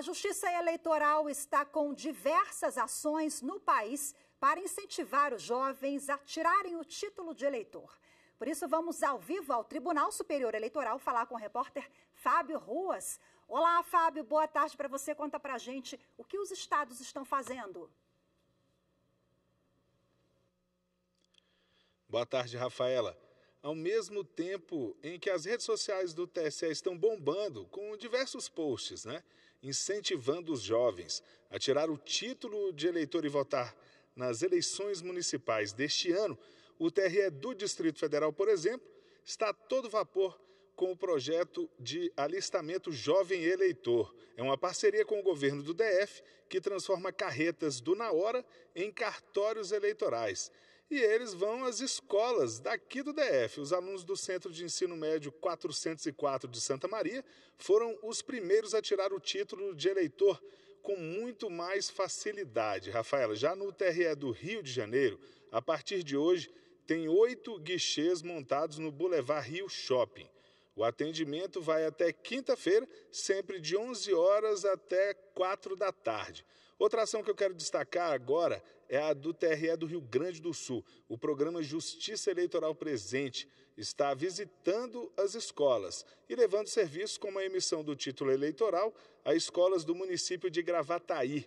A Justiça Eleitoral está com diversas ações no país para incentivar os jovens a tirarem o título de eleitor. Por isso, vamos ao vivo ao Tribunal Superior Eleitoral falar com o repórter Fábio Ruas. Olá, Fábio, boa tarde para você. Conta para gente o que os estados estão fazendo. Boa tarde, Rafaela ao mesmo tempo em que as redes sociais do TSE estão bombando com diversos posts, né? Incentivando os jovens a tirar o título de eleitor e votar nas eleições municipais deste ano, o TRE do Distrito Federal, por exemplo, está a todo vapor com o projeto de alistamento Jovem Eleitor. É uma parceria com o governo do DF que transforma carretas do Na Hora em cartórios eleitorais e eles vão às escolas daqui do DF. Os alunos do Centro de Ensino Médio 404 de Santa Maria foram os primeiros a tirar o título de eleitor com muito mais facilidade. Rafaela, já no TRE do Rio de Janeiro, a partir de hoje, tem oito guichês montados no Boulevard Rio Shopping. O atendimento vai até quinta-feira, sempre de 11 horas até 4 da tarde. Outra ação que eu quero destacar agora é a do TRE do Rio Grande do Sul. O programa Justiça Eleitoral Presente está visitando as escolas e levando serviços como a emissão do título eleitoral a escolas do município de Gravataí.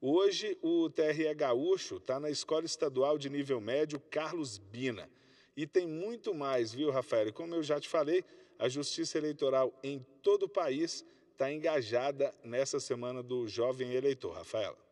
Hoje, o TRE Gaúcho está na Escola Estadual de Nível Médio Carlos Bina. E tem muito mais, viu, Rafael? Como eu já te falei, a Justiça Eleitoral em todo o país está engajada nessa semana do jovem eleitor, Rafaela.